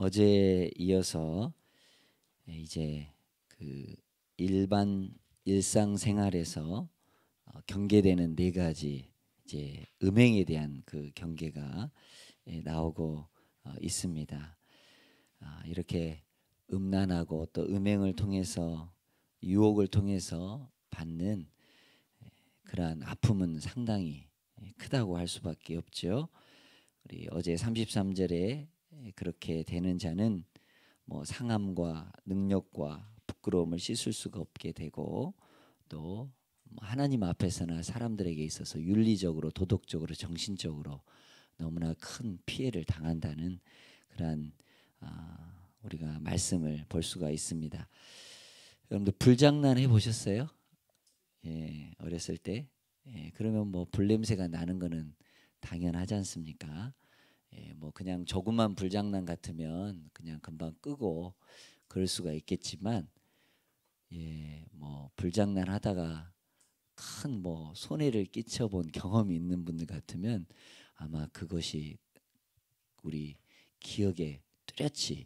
어제에 이어서 이제 그 일반 일상생활에서 어, 경계되는 네 가지 이제 음행에 대한 그 경계가 예, 나오고 어, 있습니다. 아, 이렇게 음란하고 또 음행을 통해서 유혹을 통해서 받는 예, 그러한 아픔은 상당히 예, 크다고 할 수밖에 없죠. 우리 어제 33절에 예, 그렇게 되는 자는 뭐 상함과 능력과 부끄러움을 씻을 수가 없게 되고 또 뭐 하나님 앞에서나 사람들에게 있어서 윤리적으로 도덕적으로 정신적으로 너무나 큰 피해를 당한다는 그러한 아, 우리가 말씀을 볼 수가 있습니다. 여러분들 불장난 해보셨어요? 예, 어렸을 때 예, 그러면 뭐 불냄새가 나는 거는 당연하지 않습니까? 예, 뭐 그냥 조그만 불장난 같으면 그냥 금방 끄고 그럴 수가 있겠지만 예, 뭐 불장난 하다가 큰 뭐 손해를 끼쳐본 경험이 있는 분들 같으면 아마 그것이 우리 기억에 뚜렷이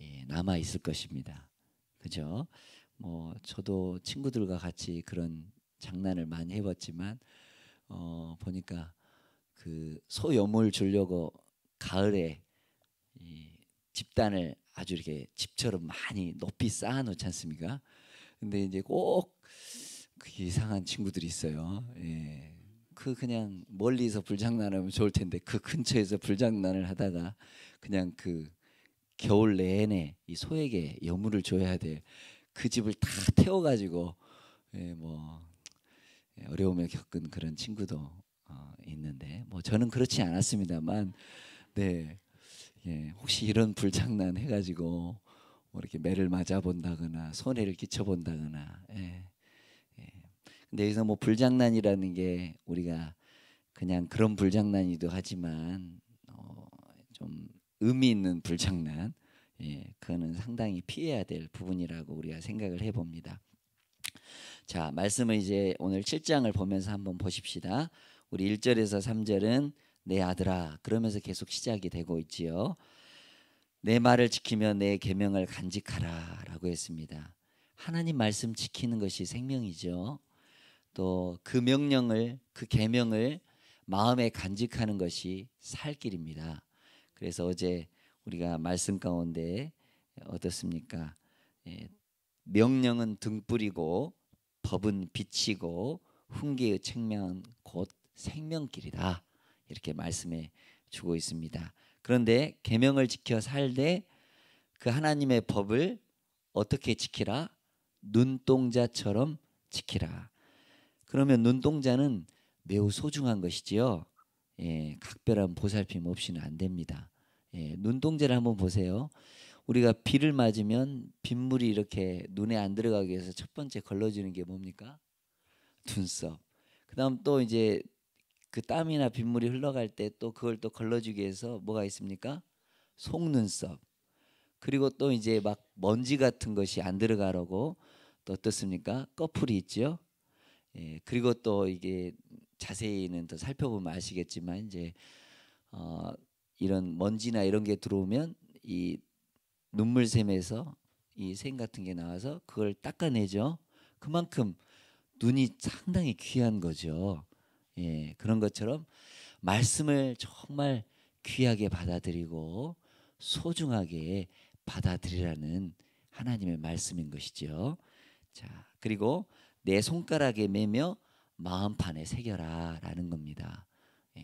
예, 남아 있을 것입니다. 그죠? 뭐 저도 친구들과 같이 그런 장난을 많이 해봤지만 어, 보니까 그 소염을 주려고 가을에 이 집단을 아주 이렇게 집처럼 많이 높이 쌓아놓지 않습니까? 근데 이제 꼭 그 이상한 친구들이 있어요. 예. 그 그냥 멀리서 불장난하면 좋을 텐데 그 근처에서 불장난을 하다가 그냥 그 겨울 내내 이 소에게 여물을 줘야 돼. 그 집을 다 태워가지고 예, 뭐 예, 어려움을 겪은 그런 친구도 어, 있는데 뭐 저는 그렇지 않았습니다만 네. 예, 혹시 이런 불장난 해가지고 뭐 이렇게 매를 맞아본다거나 손해를 끼쳐본다거나. 예. 예. 근데 여기서 뭐 불장난이라는 게 우리가 그냥 그런 불장난이기도 하지만 어, 좀 의미 있는 불장난, 예, 그거는 상당히 피해야 될 부분이라고 우리가 생각을 해봅니다. 자, 말씀을 이제 오늘 7장을 보면서 한번 보십시다. 우리 1절에서 3절은 내 아들아 그러면서 계속 시작이 되고 있지요. 내 말을 지키며 내 계명을 간직하라라고 했습니다. 하나님 말씀 지키는 것이 생명이죠. 또 그 명령을 그 계명을 마음에 간직하는 것이 살 길입니다. 그래서 어제 우리가 말씀 가운데 어떻습니까? 예, 명령은 등불이고 법은 빛이고 훈계의 책면 곧 생명길이다. 이렇게 말씀해 주고 있습니다. 그런데 계명을 지켜 살되 그 하나님의 법을 어떻게 지키라? 눈동자처럼 지키라. 그러면 눈동자는 매우 소중한 것이지요. 예, 각별한 보살핌 없이는 안 됩니다. 예, 눈동자를 한번 보세요. 우리가 비를 맞으면 빗물이 이렇게 눈에 안 들어가기 위해서 첫 번째 걸러지는게 뭡니까? 눈썹. 그다음 또 이제 그 땀이나 빗물이 흘러갈 때 또 그걸 또 걸러주기 위해서 뭐가 있습니까? 속눈썹. 그리고 또 이제 막 먼지 같은 것이 안 들어가라고 또 어떻습니까? 꺼풀이 있죠. 예, 그리고 또 이게 자세히는 또 살펴보면 아시겠지만 이제 어, 이런 먼지나 이런 게 들어오면 이 눈물샘에서 이 생 같은 게 나와서 그걸 닦아내죠. 그만큼 눈이 상당히 귀한 거죠. 예, 그런 것처럼 말씀을 정말 귀하게 받아들이고 소중하게 받아들이라는 하나님의 말씀인 것이죠. 자, 그리고 내 손가락에 매며 마음판에 새겨라라는 겁니다. 예,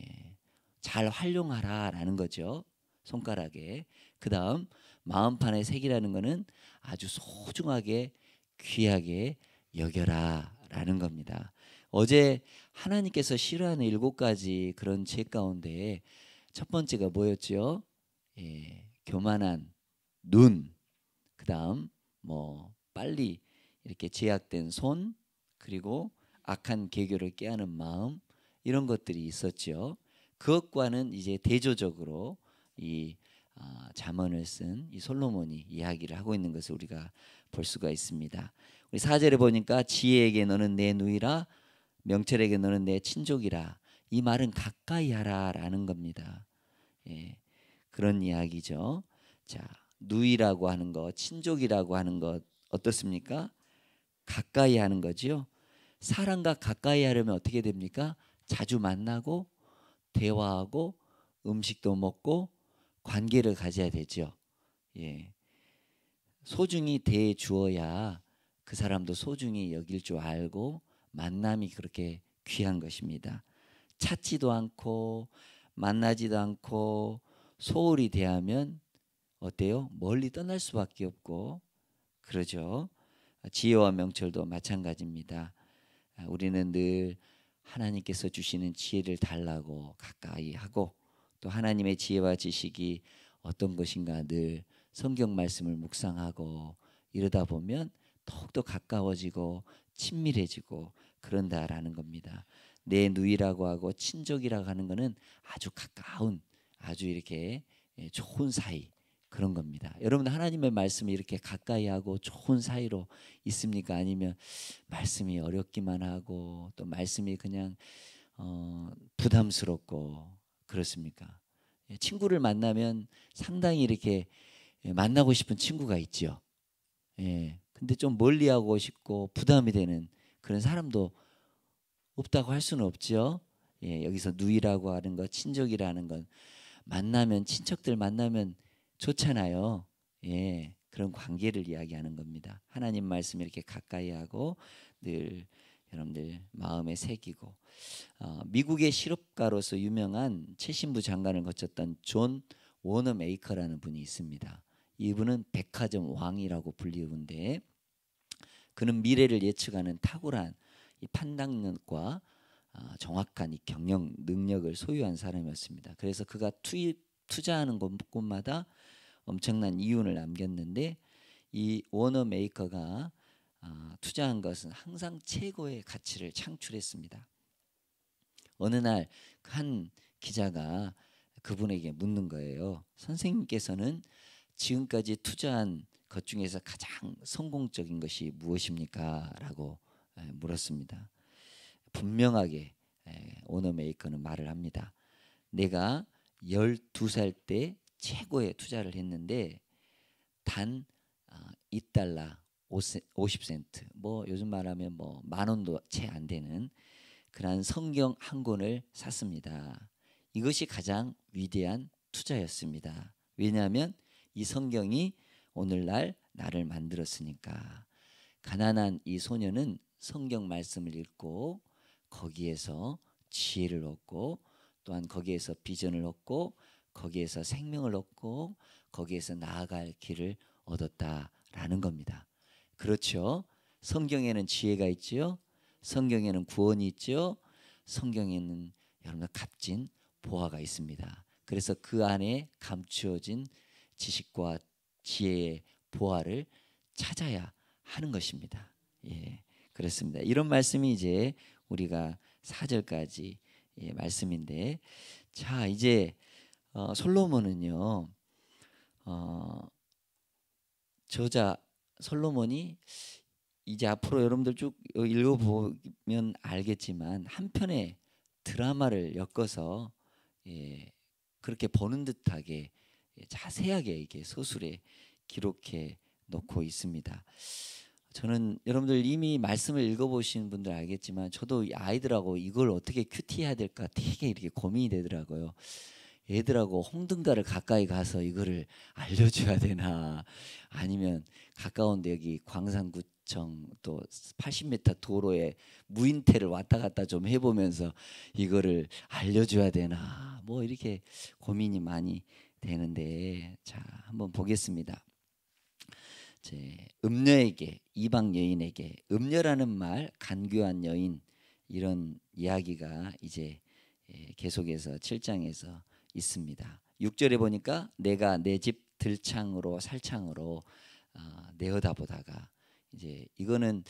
잘 활용하라라는 거죠. 손가락에 그 다음 마음판에 새기라는 것은 아주 소중하게 귀하게 여겨라라는 겁니다. 어제 하나님께서 싫어하는 일곱 가지 그런 죄 가운데 첫 번째가 뭐였죠 예, 교만한 눈, 그 다음 뭐 빨리 이렇게 제약된 손, 그리고 악한 계교를 깨하는 마음 이런 것들이 있었지 그것과는 이제 대조적으로 이 아, 자문을 쓴 이 솔로몬이 이야기를 하고 있는 것을 우리가 볼 수가 있습니다. 우리 사절에 보니까 지혜에게 너는 내 누이라 명철에게 너는 내 친족이라 이 말은 가까이 하라라는 겁니다. 예, 그런 이야기죠. 자, 누이라고 하는 것, 친족이라고 하는 것 어떻습니까? 가까이 하는 거지요. 사람과 가까이 하려면 어떻게 됩니까? 자주 만나고 대화하고 음식도 먹고 관계를 가져야 되죠. 예. 소중히 대해 주어야 그 사람도 소중히 여길 줄 알고 만남이 그렇게 귀한 것입니다. 찾지도 않고 만나지도 않고 소홀히 대하면 어때요? 멀리 떠날 수밖에 없고 그러죠. 지혜와 명철도 마찬가지입니다. 우리는 늘 하나님께서 주시는 지혜를 달라고 가까이 하고 또 하나님의 지혜와 지식이 어떤 것인가 늘 성경 말씀을 묵상하고 이러다 보면 더욱더 가까워지고 친밀해지고 그런다라는 겁니다. 내 누이라고 하고 친족이라고 하는 것은 아주 가까운 아주 이렇게 예, 좋은 사이 그런 겁니다. 여러분 하나님의 말씀이 이렇게 가까이 하고 좋은 사이로 있습니까? 아니면 말씀이 어렵기만 하고 또 말씀이 그냥 어, 부담스럽고 그렇습니까? 예, 친구를 만나면 상당히 이렇게 예, 만나고 싶은 친구가 있죠 예, 근데 좀 멀리하고 싶고 부담이 되는 그런 사람도 없다고 할 수는 없죠 예, 여기서 누이라고 하는 것, 친족이라는 건 만나면 친척들 만나면 좋잖아요. 예, 그런 관계를 이야기하는 겁니다. 하나님 말씀 이렇게 가까이 하고 늘 여러분들 마음에 새기고 어, 미국의 실업가로서 유명한 최신부 장관을 거쳤던 존 워너 메이커라는 분이 있습니다. 이분은 백화점 왕이라고 불리우는데 그는 미래를 예측하는 탁월한 판단력과 아, 정확한 이 경영 능력을 소유한 사람이었습니다. 그래서 그가 투입 투자하는 곳마다 엄청난 이윤을 남겼는데 이 워너 메이커가 아, 투자한 것은 항상 최고의 가치를 창출했습니다. 어느 날 한 기자가 그분에게 묻는 거예요. 선생님께서는 지금까지 투자한 것 중에서 가장 성공적인 것이 무엇입니까? 라고 물었습니다. 분명하게 오너메이커는 말을 합니다. 내가 12살 때 최고의 투자를 했는데 단 2달러 아, 50센트 뭐 요즘 말하면 뭐 만 원도 채 안 되는 그러 성경 한 권을 샀습니다. 이것이 가장 위대한 투자였습니다. 왜냐하면 이 성경이 오늘날 나를 만들었으니까 가난한 이 소녀는 성경 말씀을 읽고 거기에서 지혜를 얻고 또한 거기에서 비전을 얻고 거기에서 생명을 얻고 거기에서 나아갈 길을 얻었다라는 겁니다. 그렇죠. 성경에는 지혜가 있지요. 성경에는 구원이 있지요. 성경에는 여러분 값진 보화가 있습니다. 그래서 그 안에 감추어진 지식과 지혜의 보화를 찾아야 하는 것입니다. 예, 그렇습니다. 이런 말씀이 이제 우리가 4절까지 예, 말씀인데 자 이제 어, 솔로몬은요 어, 저자 솔로몬이 이제 앞으로 여러분들 쭉 읽어보면 알겠지만 한편의 드라마를 엮어서 예, 그렇게 보는 듯하게 예, 자세하게 이게 서술에 기록해 놓고 있습니다. 저는 여러분들 이미 말씀을 읽어보신 분들 알겠지만 저도 아이들하고 이걸 어떻게 큐티해야 될까 되게 이렇게 고민이 되더라고요. 애들하고 홍등가를 가까이 가서 이거를 알려줘야 되나 아니면 가까운데 여기 광산구청 또 80m 도로에 무인태를 왔다 갔다 좀 해보면서 이거를 알려줘야 되나 뭐 이렇게 고민이 많이 되는데 자 한번 보겠습니다. 제 음녀에게 이방 여인에게 음녀라는 말 간교한 여인 이런 이야기가 이제 예, 계속해서 7장에서 있습니다. 6절에 보니까 내가 내 집 들창으로 살창으로 어, 내어다보다가 이제 이거는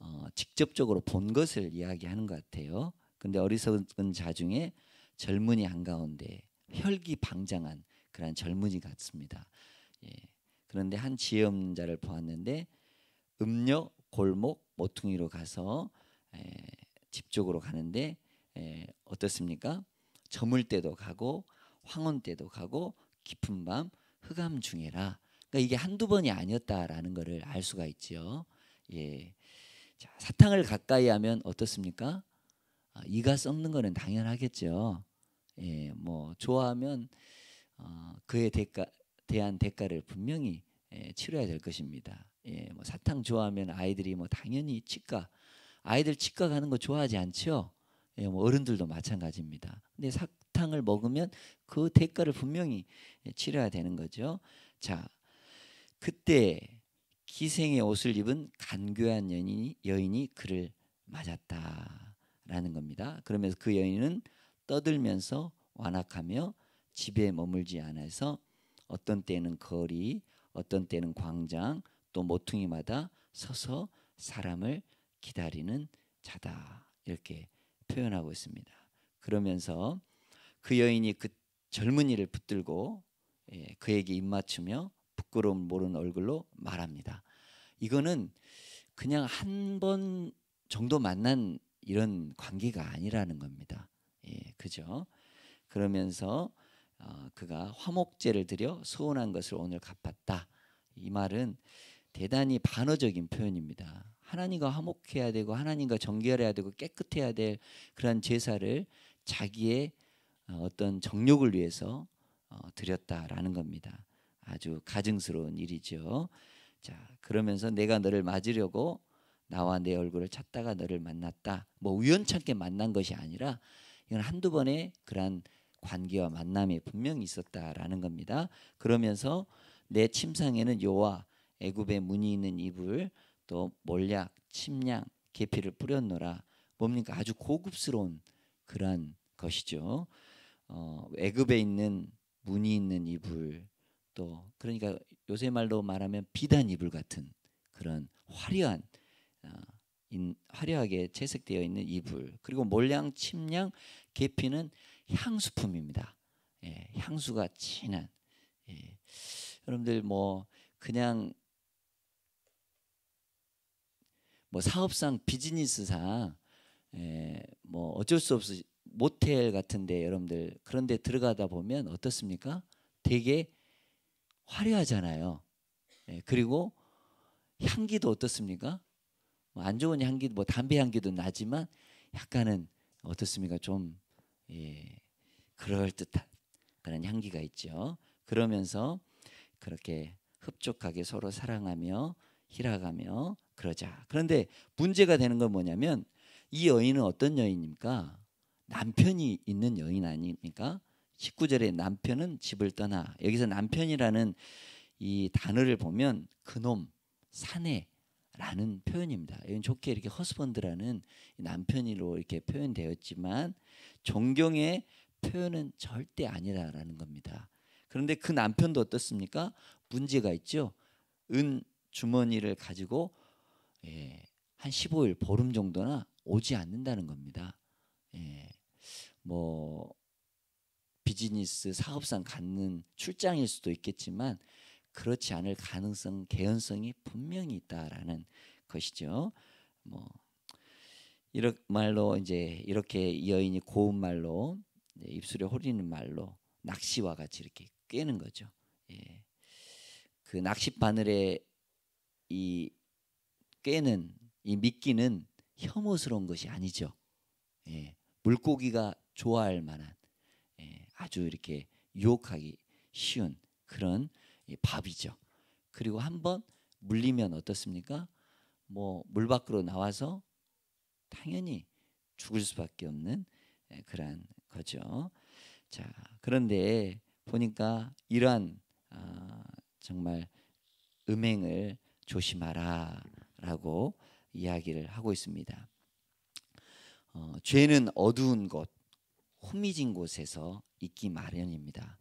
어, 직접적으로 본 것을 이야기하는 것 같아요. 근데 어리석은 자중에 젊은이 한가운데 혈기 방장한 그런 젊은이 같습니다. 예. 그런데 한 지혜없자를 보았는데 음력 골목 모퉁이로 가서 에, 예, 집 쪽으로 가는데 에, 예, 어떻습니까? 저물 때도 가고 황혼 때도 가고 깊은 밤 흑암 중에라. 그러니까 이게 한두 번이 아니었다라는 것을 알 수가 있지 예. 자, 사탕을 가까이 하면 어떻습니까? 아, 이가 썩는 거는 당연하겠죠. 예, 뭐 좋아하면 어, 그에 대가, 대한 대가를 분명히 예, 치러야 될 것입니다. 예, 뭐 사탕 좋아하면 아이들이 뭐 당연히 치과 아이들 치과 가는 거 좋아하지 않죠. 예, 뭐 어른들도 마찬가지입니다. 근데 사탕을 먹으면 그 대가를 분명히 예, 치러야 되는 거죠. 자, 그때 기생의 옷을 입은 간교한 여인이, 여인이 그를 맞았다라는 겁니다. 그러면서 그 여인은 떠들면서 완악하며 집에 머물지 않아서 어떤 때는 거리, 어떤 때는 광장, 또 모퉁이마다 서서 사람을 기다리는 자다. 이렇게 표현하고 있습니다. 그러면서 그 여인이 그 젊은이를 붙들고 예, 그에게 입맞추며 부끄러움 모르는 얼굴로 말합니다. 이거는 그냥 한 번 정도 만난 이런 관계가 아니라는 겁니다. 예, 그죠? 그러면서 어, 그가 화목제를 드려 소원한 것을 오늘 갚았다. 이 말은 대단히 반어적인 표현입니다. 하나님과 화목해야 되고 하나님과 정결해야 되고 깨끗해야 될 그런 제사를 자기의 어, 어떤 정욕을 위해서 어, 드렸다라는 겁니다. 아주 가증스러운 일이죠. 자, 그러면서 내가 너를 맞으려고 나와 내 얼굴을 찾다가 너를 만났다. 뭐 우연찮게 만난 것이 아니라 이건 한두 번의 그러 관계와 만남이 분명히 있었다라는 겁니다. 그러면서 내 침상에는 요와 애굽의 문이 있는 이불 또 몰약, 침량, 계피를 뿌렸노라. 뭡니까 아주 고급스러운 그러한 것이죠. 어, 애굽에 있는 문이 있는 이불 또 그러니까 요새 말로 말하면 비단 이불 같은 그런 화려한 어, 인, 화려하게 채색되어 있는 이불 그리고 몰량 침량 계피는 향수품입니다. 예, 향수가 진한. 예. 여러분들 뭐 그냥 뭐 사업상 비즈니스상 예, 뭐 어쩔 수 없이 모텔 같은데 여러분들 그런데 들어가다 보면 어떻습니까? 되게 화려하잖아요. 예, 그리고 향기도 어떻습니까? 뭐안 좋은 향기, 뭐 담배 향기도 나지만 약간은 어떻습니까? 좀 예, 그럴 듯한 그런 향기가 있죠. 그러면서 그렇게 흡족하게 서로 사랑하며 희락하며 그러자. 그런데 문제가 되는 건 뭐냐면 이 여인은 어떤 여인입니까? 남편이 있는 여인 아닙니까? 19절에 남편은 집을 떠나 여기서 남편이라는 이 단어를 보면 그놈 사내 라는 표현입니다. 이건 좋게 이렇게 허스번드라는 남편이로 이렇게 표현되었지만 존경의 표현은 절대 아니라는 겁니다. 그런데 그 남편도 어떻습니까? 문제가 있죠. 은 주머니를 가지고 예, 한 15일 보름 정도나 오지 않는다는 겁니다. 예, 뭐 비즈니스 사업상 갖는 출장일 수도 있겠지만 그렇지 않을 가능성 개연성이 분명히 있다라는 것이죠. 뭐이렇 말로 이제 이렇게 여인이 고운 말로 입술에 호리는 말로 낚시와 같이 이렇게 꿰는 거죠. 예. 그 낚시 바늘에 이 꿰는 이 미끼는 혐오스러운 것이 아니죠. 예. 물고기가 좋아할 만한 예. 아주 이렇게 유혹하기 쉬운 그런 밥이죠. 그리고 한번 물리면 어떻습니까? 뭐 물 밖으로 나와서 당연히 죽을 수밖에 없는 예, 그러 거죠. 자 그런데 보니까 이러한 아, 정말 음행을 조심하라라고 이야기를 하고 있습니다. 어, 죄는 어두운 곳, 호미진 곳에서 있기 마련입니다.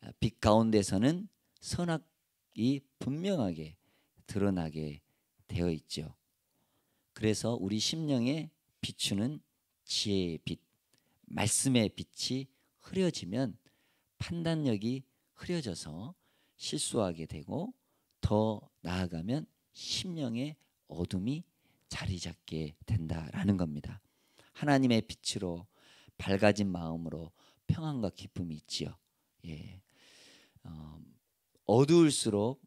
아, 빛 가운데서는 선악이 분명하게 드러나게 되어 있죠. 그래서 우리 심령에 비추는 지혜의 빛, 말씀의 빛이 흐려지면 판단력이 흐려져서 실수하게 되고 더 나아가면 심령의 어둠이 자리 잡게 된다라는 겁니다. 하나님의 빛으로 밝아진 마음으로 평안과 기쁨이 있지요. 예. 어, 어두울수록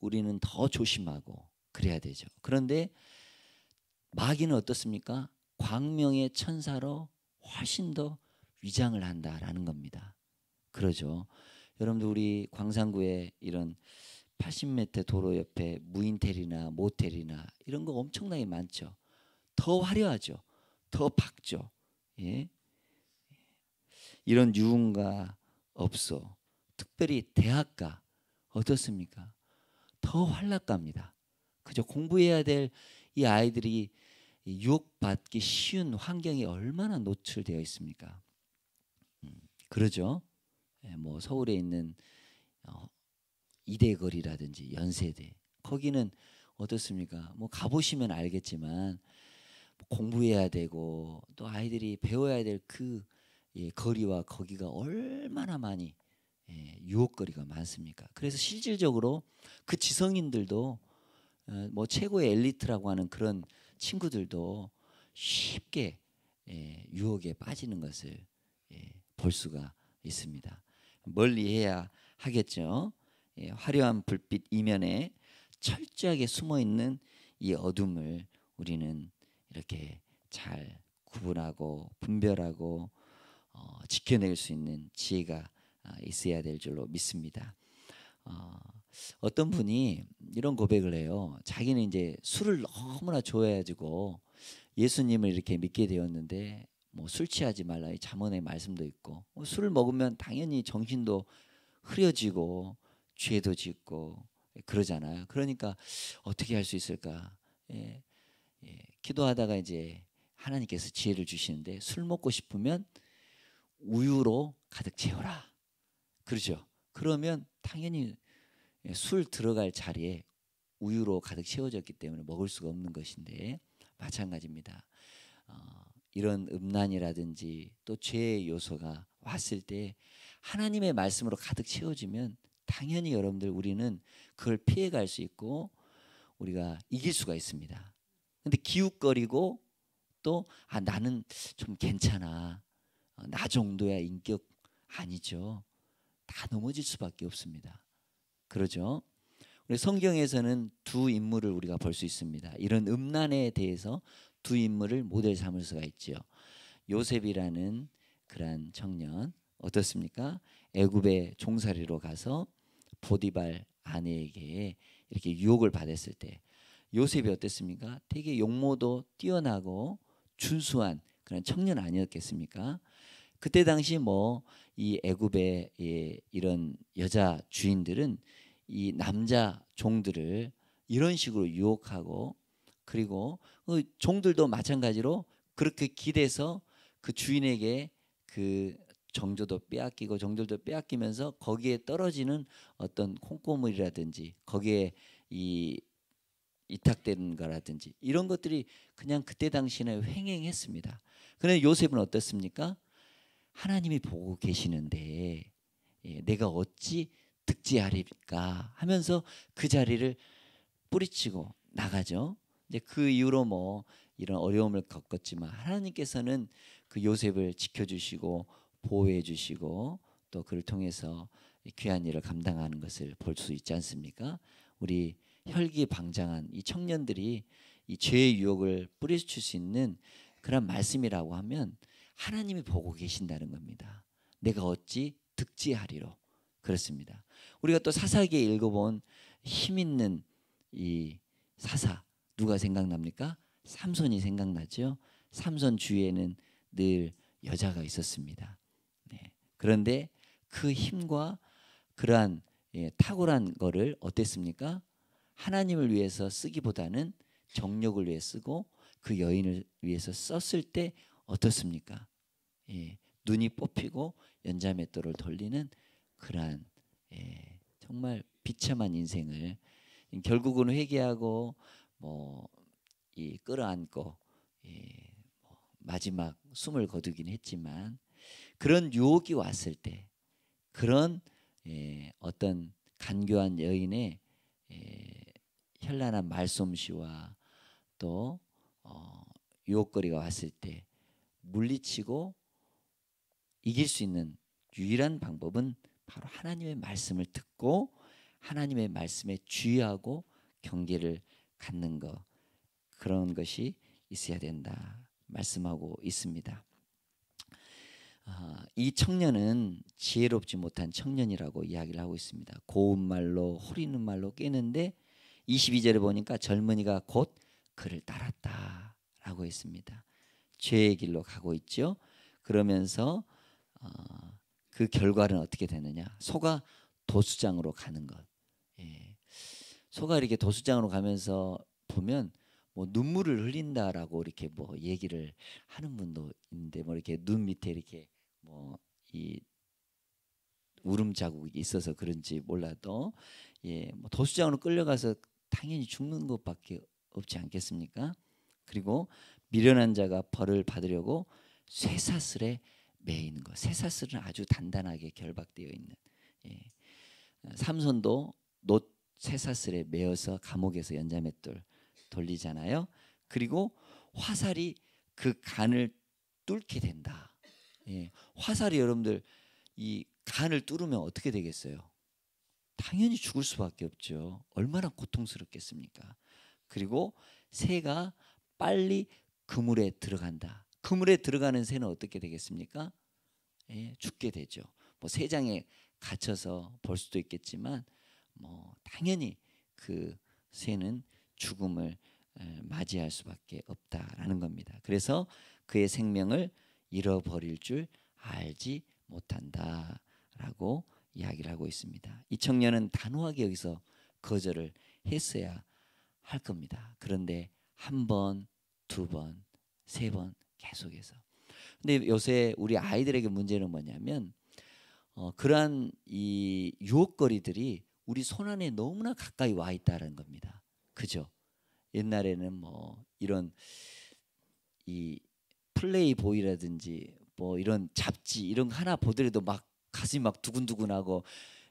우리는 더 조심하고 그래야 되죠. 그런데 마귀는 어떻습니까? 광명의 천사로 훨씬 더 위장을 한다라는 겁니다. 그러죠. 여러분들 우리 광산구에 이런 80m 도로 옆에 무인텔이나 모텔이나 이런 거 엄청나게 많죠. 더 화려하죠. 더 밝죠. 예? 이런 유흥가 없어. 특별히 대학가 어떻습니까? 더 활락갑니다. 그저 공부해야 될 이 아이들이 유혹받기 쉬운 환경이 얼마나 노출되어 있습니까? 음, 그러죠. 예, 뭐 서울에 있는 어, 이대거리라든지 연세대 거기는 어떻습니까? 뭐 가보시면 알겠지만 공부해야 되고 또 아이들이 배워야 될그 예, 거리와 거기가 얼마나 많이 예, 유혹거리가 많습니까? 그래서 실질적으로 그 지성인들도 어, 뭐 최고의 엘리트라고 하는 그런 친구들도 쉽게 예, 유혹에 빠지는 것을 예, 볼 수가 있습니다. 멀리 해야 하겠죠. 화려한 불빛 이면에 철저하게 숨어 있는 이 어둠을 우리는 이렇게 잘 구분하고 분별하고 어, 지켜낼 수 있는 지혜가 아, 있어야 될 줄로 믿습니다. 어, 떤 분이 이런 고백을 해요. 자기는 이제 술을 너무나 좋아해가지고 예수님을 이렇게 믿게 되었는데 뭐술 취하지 말라 이 자문의 말씀도 있고 뭐 술을 먹으면 당연히 정신도 흐려지고 죄도 짓고 그러잖아요. 그러니까 어떻게 할 수 있을까? 예, 예, 기도하다가 이제 하나님께서 지혜를 주시는데 술 먹고 싶으면 우유로 가득 채워라. 그렇죠. 그러면 당연히 술 들어갈 자리에 우유로 가득 채워졌기 때문에 먹을 수가 없는 것인데 마찬가지입니다. 어, 이런 음란이라든지 또 죄의 요소가 왔을 때 하나님의 말씀으로 가득 채워지면 당연히 여러분들 우리는 그걸 피해갈 수 있고 우리가 이길 수가 있습니다. 근데 기웃거리고 또아 나는 좀 괜찮아 어, 나 정도야 인격 아니죠. 다 넘어질 수밖에 없습니다. 그러죠. 우리 성경에서는 두 인물을 우리가 볼 수 있습니다. 이런 음란에 대해서 두 인물을 모델 삼을 수가 있지요. 요셉이라는 그러한 청년 어떻습니까? 애굽의 종살이로 가서 보디발 아내에게 이렇게 유혹을 받았을 때 요셉이 어땠습니까? 되게 용모도 뛰어나고 준수한 그런 청년 아니었겠습니까? 그때 당시 뭐 이 애굽의 예, 이런 여자 주인들은 이 남자 종들을 이런 식으로 유혹하고 그리고 그 종들도 마찬가지로 그렇게 기대서 그 주인에게 그 정조도 빼앗기고 정조도 빼앗기면서 거기에 떨어지는 어떤 콩고물이라든지 거기에 이 이탁되는 거라든지 이런 것들이 그냥 그때 당시에 횡행했습니다. 그런데 요셉은 어떻습니까? 하나님이 보고 계시는데 예, 내가 어찌 득지하리까 하면서 그 자리를 뿌리치고 나가죠. 이제 그 이후로 뭐 이런 어려움을 겪었지만 하나님께서는 그 요셉을 지켜주시고 보호해주시고 또 그를 통해서 귀한 일을 감당하는 것을 볼 수 있지 않습니까? 우리 혈기방장한 이 청년들이 이 죄의 유혹을 뿌리칠 수 있는 그런 말씀이라고 하면 하나님이 보고 계신다는 겁니다. 내가 어찌 득지하리로 그렇습니다. 우리가 또 사사기에 읽어본 힘 있는 이 사사 누가 생각납니까? 삼손이 생각나죠. 삼손 주위에는 늘 여자가 있었습니다. 네. 그런데 그 힘과 그러한 예, 탁월한 거를 어땠습니까? 하나님을 위해서 쓰기보다는 정력을 위해 쓰고 그 여인을 위해서 썼을 때 어떻습니까? 예, 눈이 뽑히고 연자맷돌을 돌리는 그러한 예, 정말 비참한 인생을 결국은 회개하고 뭐이 끌어안고 예, 뭐 마지막 숨을 거두긴 했지만 그런 유혹이 왔을 때 그런 예, 어떤 간교한 여인의 예, 현란한 말솜씨와 또 어, 유혹거리가 왔을 때 물리치고 이길 수 있는 유일한 방법은 바로 하나님의 말씀을 듣고 하나님의 말씀에 주의하고 경계를 갖는 것 그런 것이 있어야 된다 말씀하고 있습니다. 어, 이 청년은 지혜롭지 못한 청년이라고 이야기를 하고 있습니다. 고운 말로 호리는 말로 깨는데 22절에 보니까 젊은이가 곧 그를 따랐다라고 했습니다. 죄의 길로 가고 있죠. 그러면서 어, 그 결과는 어떻게 되느냐? 소가 도수장으로 가는 것. 예. 소가 이렇게 도수장으로 가면서 보면 뭐 눈물을 흘린다라고 이렇게 뭐 얘기를 하는 분도 있는데 뭐 이렇게 눈 밑에 이렇게 뭐 이 울음 자국이 있어서 그런지 몰라도 예, 뭐 도수장으로 끌려가서 당연히 죽는 것밖에 없지 않겠습니까? 그리고 미련한 자가 벌을 받으려고 쇠사슬에 매이는 것. 쇠사슬은 아주 단단하게 결박되어 있는. 예. 삼손도 놋 쇠사슬에 매어서 감옥에서 연자맷돌 돌리잖아요. 그리고 화살이 그 간을 뚫게 된다. 예. 화살이 여러분들 이 간을 뚫으면 어떻게 되겠어요? 당연히 죽을 수밖에 없죠. 얼마나 고통스럽겠습니까? 그리고 새가 빨리 그물에 들어간다. 그물에 들어가는 새는 어떻게 되겠습니까? 예, 죽게 되죠. 뭐 새장에 갇혀서 벌 수도 있겠지만 뭐 당연히 그 새는 죽음을 맞이할 수밖에 없다라는 겁니다. 그래서 그의 생명을 잃어버릴 줄 알지 못한다라고 이야기를 하고 있습니다. 이 청년은 단호하게 여기서 거절을 했어야 할 겁니다. 그런데 한 번, 두 번, 세 번 계속해서. 근데 요새 우리 아이들에게 문제는 뭐냐면 어, 그러한 이 유혹거리들이 우리 손안에 너무나 가까이 와 있다는 겁니다. 그죠? 옛날에는 뭐 이런 이 플레이보이라든지 뭐 이런 잡지 이런 하나 보더라도 막 가슴이 막 두근두근하고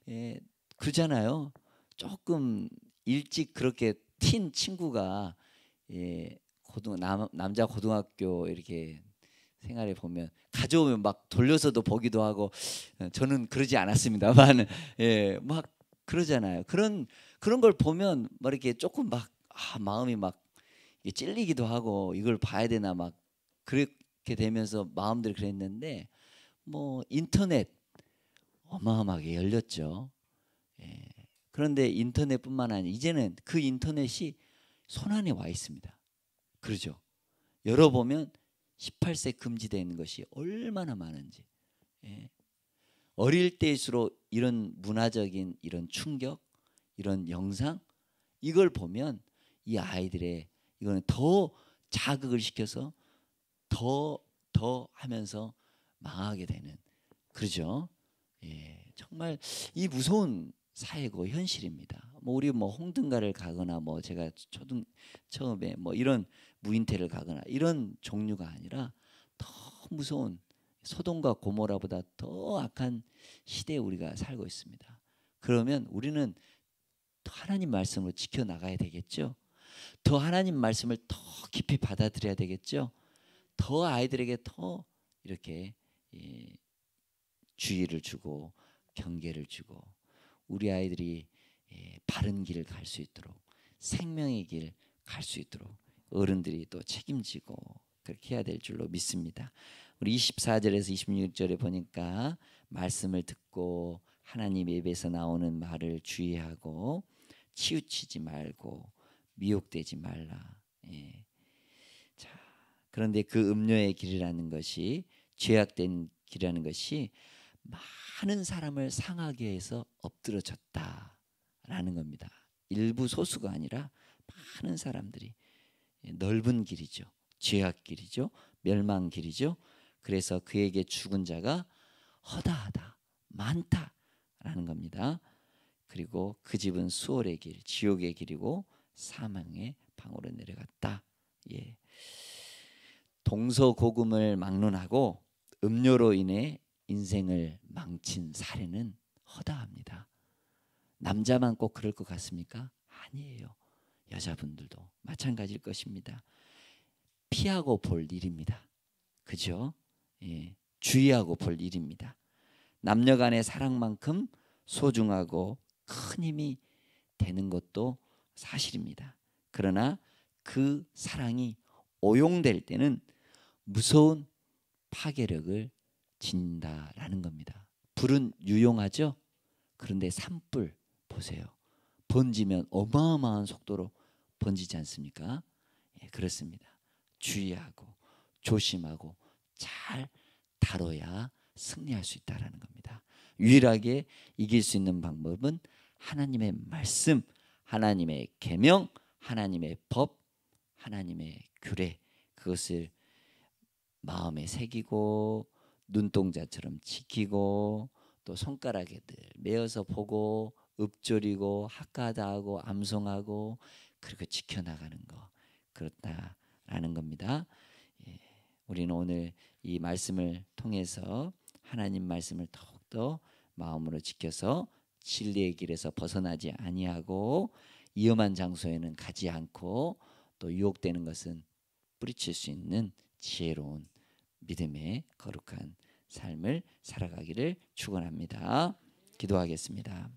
예, 그잖아요. 조금 일찍 그렇게 튄 친구가 예, 고등 남, 남자 고등학교 이렇게 생활에 보면 가져오면 막 돌려서도 보기도 하고 어, 저는 그러지 않았습니다만 예 막 그러잖아요 그런 그런 걸 보면 막 이렇게 조금 막 아, 마음이 막 찔리기도 하고 이걸 봐야 되나 막 그렇게 되면서 마음들 그랬는데 뭐 인터넷 어마어마하게 열렸죠 예 그런데 인터넷뿐만 아니라 이제는 그 인터넷이 손안에 와 있습니다 그러죠. 열어보면 18세 금지되는 것이 얼마나 많은지. 예. 어릴 때일수록 이런 문화적인 이런 충격, 이런 영상 이걸 보면 이 아이들의 이거는 더 자극을 시켜서 더 더 하면서 망하게 되는 그러죠. 예, 정말 이 무서운 사회고 그 현실입니다. 뭐 우리 뭐 홍등가를 가거나 뭐 제가 초등 처음에 뭐 이런 무인태를 가거나 이런 종류가 아니라 더 무서운 소돔과 고모라보다 더 악한 시대에 우리가 살고 있습니다. 그러면 우리는 하나님 말씀으로 지켜 나가야 되겠죠. 더 하나님 말씀을 더 깊이 받아들여야 되겠죠. 더 아이들에게 더 이렇게 예, 주의를 주고 경계를 주고 우리 아이들이 예, 바른 길을 갈 수 있도록 생명의 길을갈 수 있도록 어른들이 또 책임지고 그렇게 해야 될 줄로 믿습니다. 우리 24절에서 26절에 보니까 말씀을 듣고 하나님 입에서 나오는 말을 주의하고 치우치지 말고 미혹되지 말라. 예. 자, 그런데 그 음료의 길이라는 것이 죄악된 길이라는 것이 많은 사람을 상하게 해서 엎드려졌다라는 겁니다. 일부 소수가 아니라 많은 사람들이 예, 넓은 길이죠. 죄악 길이죠. 멸망 길이죠. 그래서 그에게 죽은 자가 허다하다, 많다라는 겁니다. 그리고 그 집은 수월의 길, 지옥의 길이고 사망의 방으로 내려갔다. 예. 동서고금을 막론하고 음료로 인해 인생을 망친 사례는 허다합니다. 남자만 꼭 그럴 것 같습니까? 아니에요. 여자분들도 마찬가지일 것입니다. 피하고 볼 일입니다. 그죠? 예, 주의하고 볼 일입니다. 남녀 간의 사랑만큼 소중하고 큰 힘이 되는 것도 사실입니다. 그러나 그 사랑이 오용될 때는 무서운 파괴력을 진다라는 겁니다. 불은 유용하죠. 그런데 산불 보세요. 번지면 어마어마한 속도로 번지지 않습니까? 예, 그렇습니다. 주의하고 조심하고 잘 다뤄야 승리할 수 있다라는 겁니다. 유일하게 이길 수 있는 방법은 하나님의 말씀, 하나님의 계명, 하나님의 법, 하나님의 규례 그것을 마음에 새기고 눈동자처럼 지키고 또 손가락에들 매어서 보고 읊조리고 학가다하고 암송하고 그렇게 지켜나가는 거 그렇다라는 겁니다. 예, 우리는 오늘 이 말씀을 통해서 하나님 말씀을 더욱더 마음으로 지켜서 진리의 길에서 벗어나지 아니하고 위험한 장소에는 가지 않고 또 유혹되는 것은 뿌리칠 수 있는 지혜로운 믿음의 거룩한 삶을 살아가기를 축원합니다. 기도하겠습니다.